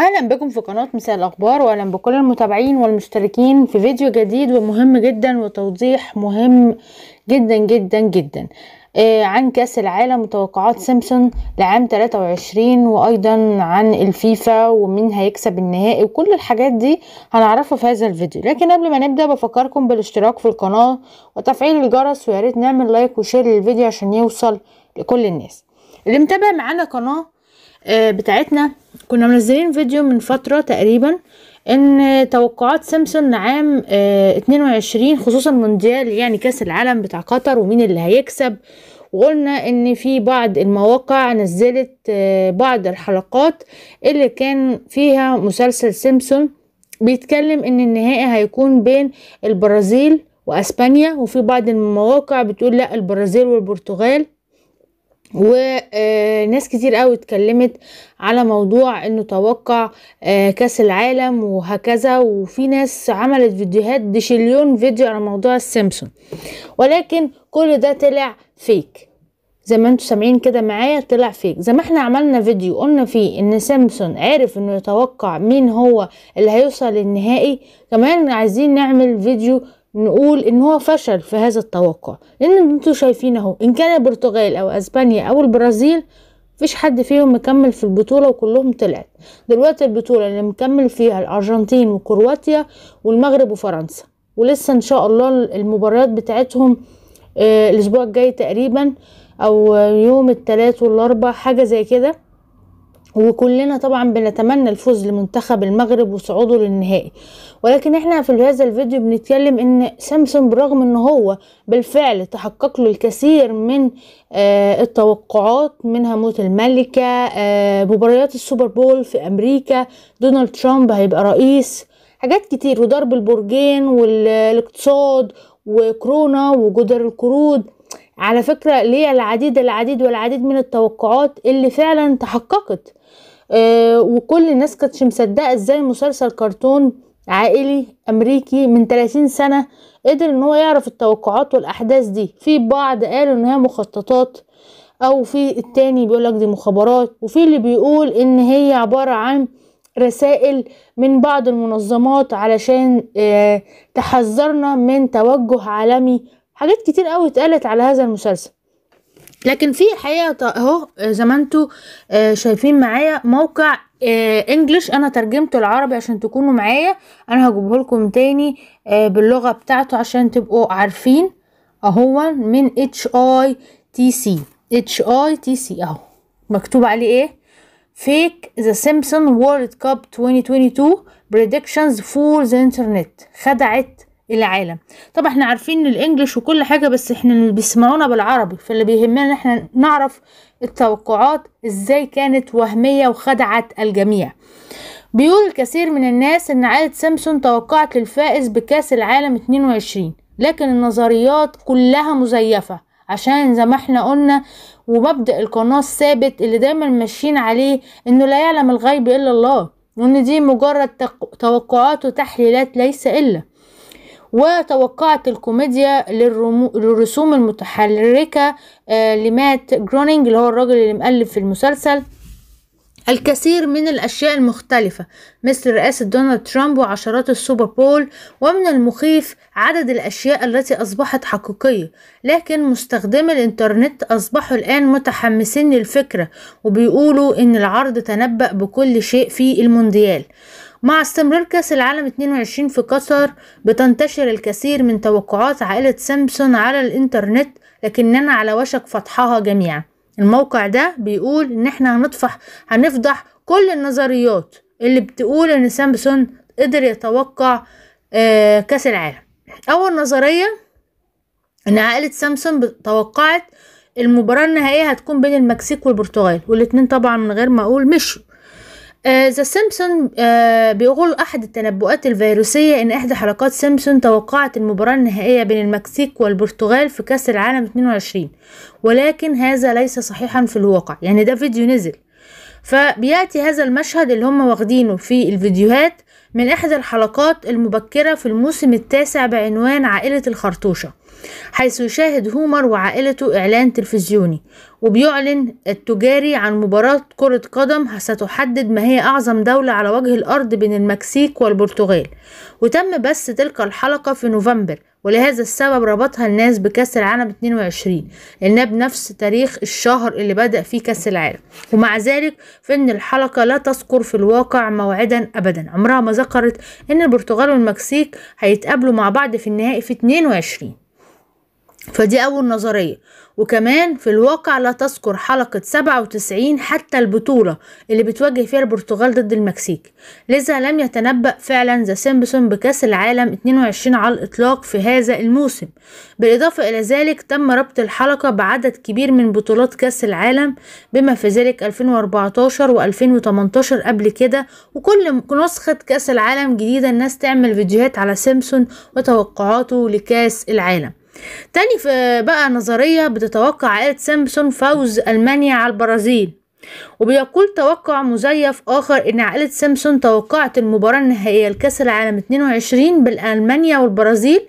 اهلا بكم في قناة مساء الاخبار واهلا بكل المتابعين والمشتركين في فيديو جديد ومهم جدا وتوضيح مهم جدا جدا جدا آه عن كاس العالم وتوقعات سيمسون لعام 23 وايضا عن الفيفا ومين هيكسب النهائي وكل الحاجات دي هنعرفها في هذا الفيديو لكن قبل ما نبدا بفكركم بالاشتراك في القناة وتفعيل الجرس ويا ريت نعمل لايك وشير للفيديو عشان يوصل لكل الناس اللي متابع معانا قناة آه، بتاعتنا كنا منزلين فيديو من فترة تقريبا ان توقعات سامسون عام اه 22 خصوصا مونديال يعني كاس العالم بتاع قطر ومين اللي هيكسب وقلنا ان في بعض المواقع نزلت اه بعض الحلقات اللي كان فيها مسلسل سامسون بيتكلم ان النهائي هيكون بين البرازيل واسبانيا وفي بعض المواقع بتقول لا البرازيل والبرتغال وناس كتير قوي اتكلمت على موضوع انه توقع آه، كاس العالم وهكذا وفي ناس عملت فيديوهات بشليون فيديو على موضوع السمسون ولكن كل ده طلع فيك زي ما انتم سامعين كده معايا طلع فيك زي ما احنا عملنا فيديو قلنا فيه ان سامسون عارف انه يتوقع مين هو اللي هيوصل للنهائي كمان عايزين نعمل فيديو نقول ان هو فشل في هذا التوقع لان انتوا شايفين اهو ان كان البرتغال او اسبانيا او البرازيل مفيش حد فيهم مكمل في البطولة وكلهم طلعت دلوقتي البطولة اللي مكمل فيها الأرجنتين وكرواتيا والمغرب وفرنسا ولسه إن شاء الله المباريات بتاعتهم آه، الأسبوع الجاي تقريبا أو يوم التلات والأربع حاجة زي كده وكلنا طبعا بنتمنى الفوز لمنتخب المغرب وصعوده للنهائي ولكن احنا في هذا الفيديو بنتكلم ان سامسون برغم ان هو بالفعل تحقق له الكثير من آه التوقعات منها موت الملكة آه مباريات السوبر بول في امريكا دونالد ترامب هيبقى رئيس حاجات كتير وضرب البرجين والاقتصاد وكورونا وجدر القرود على فكرة ليه العديد العديد والعديد من التوقعات اللي فعلا تحققت آه، وكل الناس كانت مصدقه ازاي مسلسل كرتون عائلي امريكي من 30 سنه قدر ان هو يعرف التوقعات والاحداث دي في بعض قالوا ان هي مخططات او في التاني بيقولك دي مخابرات وفي اللي بيقول ان هي عباره عن رسائل من بعض المنظمات علشان آه، تحذرنا من توجه عالمي حاجات كتير قوي اتقالت على هذا المسلسل لكن في حقيقه اهو آه، زي ما انتم آه، شايفين معايا موقع انجلش آه، انا ترجمته العربي عشان تكونوا معايا انا هجيبه لكم تاني باللغه بتاعته عشان تبقوا عارفين اهو من اتش اي تي سي اتش اي تي سي اهو مكتوب عليه ايه فيك ذا سيمبسون وورلد كاب 2022 بريدكشنز فور ذا انترنت خدعت العالم طبعا احنا عارفين الانجليش وكل حاجه بس احنا بيسمعونا بالعربي فاللي بيهمنا ان احنا نعرف التوقعات ازاي كانت وهميه وخدعت الجميع بيقول الكثير من الناس ان عائله سامسون توقعت للفائز بكاس العالم 22 لكن النظريات كلها مزيفه عشان زي ما احنا قلنا ومبدأ القناة الثابت اللي دايما ماشيين عليه انه لا يعلم الغيب الا الله وان دي مجرد توقعات وتحليلات ليس الا وتوقعت الكوميديا للرسوم المتحركة آه، لمات جرونينج اللي هو الرجل اللي مؤلف في المسلسل الكثير من الأشياء المختلفة مثل رئاسة دونالد ترامب وعشرات السوبر بول ومن المخيف عدد الأشياء التي أصبحت حقيقية لكن مستخدمي الإنترنت أصبحوا الآن متحمسين للفكرة وبيقولوا إن العرض تنبأ بكل شيء في المونديال مع استمرار كأس العالم 22 في قطر بتنتشر الكثير من توقعات عائلة سامسون على الإنترنت لكننا على وشك فضحها جميعا الموقع ده بيقول إن إحنا هنطفح هنفضح كل النظريات اللي بتقول إن سامسون قدر يتوقع آه، كأس العالم أول نظرية إن عائلة سامسون توقعت المباراة النهائية هتكون بين المكسيك والبرتغال والاتنين طبعا من غير ما أقول مشوا ذا آه، سيمبسون آه، بيقول أحد التنبؤات الفيروسية إن إحدى حلقات سيمبسون توقعت المباراة النهائية بين المكسيك والبرتغال في كأس العالم 22 ولكن هذا ليس صحيحا في الواقع يعني ده فيديو نزل فبيأتي هذا المشهد اللي هم واخدينه في الفيديوهات من إحدى الحلقات المبكرة في الموسم التاسع بعنوان عائلة الخرطوشة حيث يشاهد هومر وعائلته إعلان تلفزيوني وبيعلن التجاري عن مباراة كرة قدم ستحدد ما هي أعظم دولة على وجه الأرض بين المكسيك والبرتغال وتم بث تلك الحلقة في نوفمبر ولهذا السبب ربطها الناس بكأس العالم 22 لأنها بنفس تاريخ الشهر اللي بدأ فيه كأس العالم ومع ذلك فإن الحلقة لا تذكر في الواقع موعدا أبدا عمرها ما ذكرت إن البرتغال والمكسيك هيتقابلوا مع بعض في النهائي في 22 فدي أول نظرية وكمان في الواقع لا تذكر حلقة 97 حتى البطولة اللي بتواجه فيها البرتغال ضد المكسيك لذا لم يتنبأ فعلا ذا سيمبسون بكأس العالم 22 على الإطلاق في هذا الموسم بالإضافة إلى ذلك تم ربط الحلقة بعدد كبير من بطولات كأس العالم بما في ذلك 2014 و2018 قبل كده وكل نسخة كأس العالم جديدة الناس تعمل فيديوهات على سيمبسون وتوقعاته لكأس العالم تاني بقى نظرية بتتوقع عائلة سامسون فوز ألمانيا على البرازيل وبيقول توقع مزيف آخر إن عائلة سامسون توقعت المباراة النهائية لكأس العالم 22 بالألمانيا والبرازيل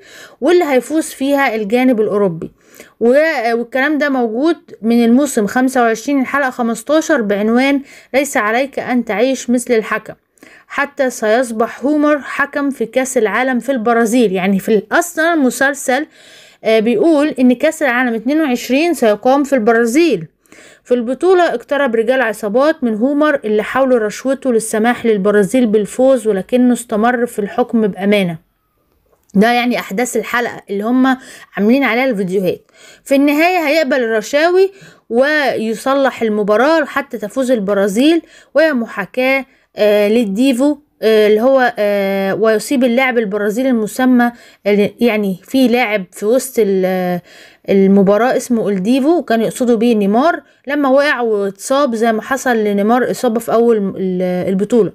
واللي هيفوز فيها الجانب الأوروبي والكلام ده موجود من الموسم 25 الحلقة 15 بعنوان ليس عليك أن تعيش مثل الحكم حتى سيصبح هومر حكم في كأس العالم في البرازيل يعني في أصلا المسلسل آه، بيقول ان كاس العالم 22 سيقام في البرازيل في البطولة اقترب رجال عصابات من هومر اللي حاولوا رشوته للسماح للبرازيل بالفوز ولكنه استمر في الحكم بأمانة ده يعني احداث الحلقه اللي هم عاملين عليها الفيديوهات في النهايه هيقبل الرشاوي ويصلح المباراه حتى تفوز البرازيل ويا محاكاه آه، للديفو آه، اللي هو آه، ويصيب اللاعب البرازيلي المسمى يعني في لاعب في وسط آه، المباراة اسمه الديفو وكان يقصدوا بيه نيمار لما وقع واتصاب زي ما حصل لنيمار إصابة في أول البطولة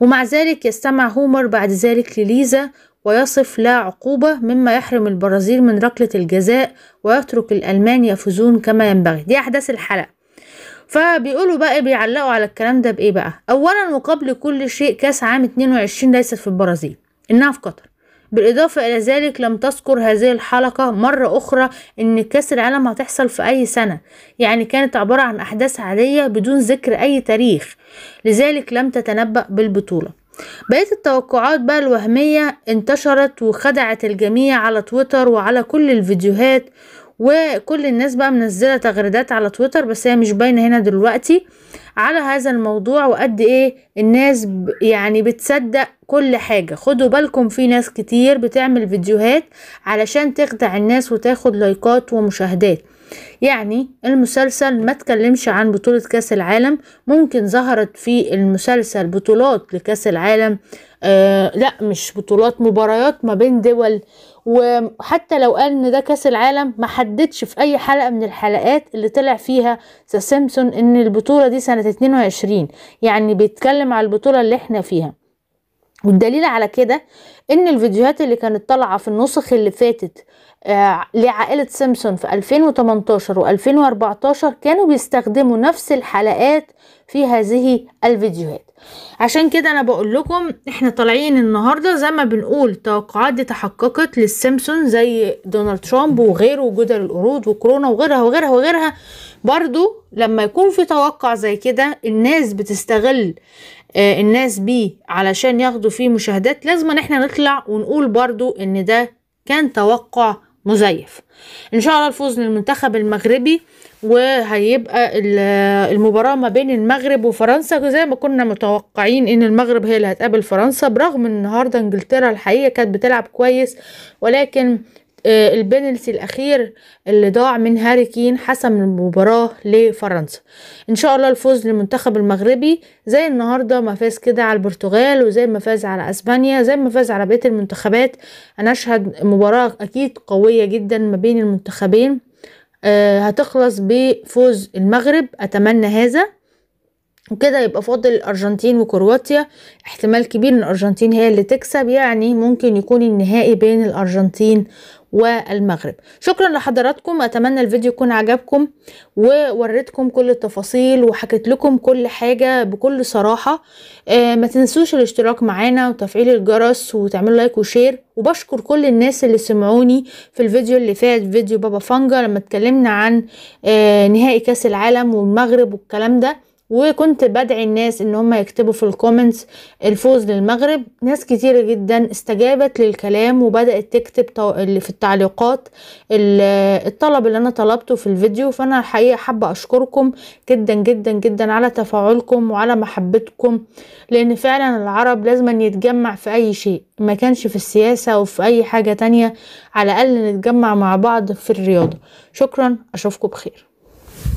ومع ذلك يستمع هومر بعد ذلك لليزا ويصف لا عقوبة مما يحرم البرازيل من ركلة الجزاء ويترك الألمان يفوزون كما ينبغي دي أحداث الحلقة فبيقولوا بقى إيه، بيعلقوا على الكلام ده بايه بقى اولا وقبل كل شيء كاس عام 22 ليست في البرازيل انها في قطر بالإضافة إلى ذلك لم تذكر هذه الحلقة مرة أخرى إن كأس العالم هتحصل في أي سنة يعني كانت عبارة عن أحداث عادية بدون ذكر أي تاريخ لذلك لم تتنبأ بالبطولة بقية التوقعات بقى الوهمية انتشرت وخدعت الجميع على تويتر وعلى كل الفيديوهات وكل الناس بقى منزله تغريدات على تويتر بس هي مش باينه هنا دلوقتي على هذا الموضوع وقد ايه الناس يعني بتصدق كل حاجه خدوا بالكم في ناس كتير بتعمل فيديوهات علشان تخدع الناس وتاخد لايكات ومشاهدات يعني المسلسل ما تكلمش عن بطولة كاس العالم ممكن ظهرت في المسلسل بطولات لكاس العالم آه لا مش بطولات مباريات ما بين دول وحتى لو قال ان ده كاس العالم ما حددش في اي حلقه من الحلقات اللي طلع فيها سامسون ان البطوله دي سنه 22 يعني بيتكلم على البطوله اللي احنا فيها والدليل على كده ان الفيديوهات اللي كانت طالعه في النسخ اللي فاتت آه، لعائله سيمسون في 2018 و2014 كانوا بيستخدموا نفس الحلقات في هذه الفيديوهات عشان كده انا بقول لكم احنا طالعين النهارده زي ما بنقول توقعات دي تحققت للسيمسون زي دونالد ترامب وغيره وجدل القروض وكورونا وغيرها وغيرها وغيرها برضو لما يكون في توقع زي كده الناس بتستغل آه الناس بيه علشان ياخدوا فيه مشاهدات لازم احنا نطلع ونقول برضو ان ده كان توقع مزيف ان شاء الله الفوز للمنتخب المغربي وهيبقى المباراة ما بين المغرب وفرنسا زي ما كنا متوقعين ان المغرب هي اللي هتقابل فرنسا برغم ان النهاردة انجلترا الحقيقة كانت بتلعب كويس ولكن آه، البنالتي الاخير اللي ضاع من هاري كين حسم المباراه لفرنسا ان شاء الله الفوز للمنتخب المغربي زي النهارده ما فاز كده على البرتغال وزي ما فاز على اسبانيا زي ما فاز على بقيه المنتخبات انا اشهد مباراه اكيد قويه جدا ما بين المنتخبين أه هتخلص بفوز المغرب اتمنى هذا وكده يبقى فاضل الارجنتين وكرواتيا احتمال كبير ان الارجنتين هي اللي تكسب يعني ممكن يكون النهائي بين الارجنتين والمغرب شكرا لحضراتكم اتمنى الفيديو يكون عجبكم ووريتكم كل التفاصيل وحكيت لكم كل حاجه بكل صراحه آه ما تنسوش الاشتراك معانا وتفعيل الجرس وتعملوا لايك وشير وبشكر كل الناس اللي سمعوني في الفيديو اللي فات فيديو بابا فانجا لما اتكلمنا عن آه نهائي كاس العالم والمغرب والكلام ده وكنت بدعي الناس ان هم يكتبوا في الكومنتس الفوز للمغرب ناس كتيرة جدا استجابت للكلام وبدأت تكتب في التعليقات الطلب اللي انا طلبته في الفيديو فانا الحقيقة حابة اشكركم جدا جدا جدا على تفاعلكم وعلى محبتكم لان فعلا العرب لازم يتجمع في اي شيء ما كانش في السياسة وفي اي حاجة تانية على الاقل نتجمع مع بعض في الرياضة شكرا اشوفكم بخير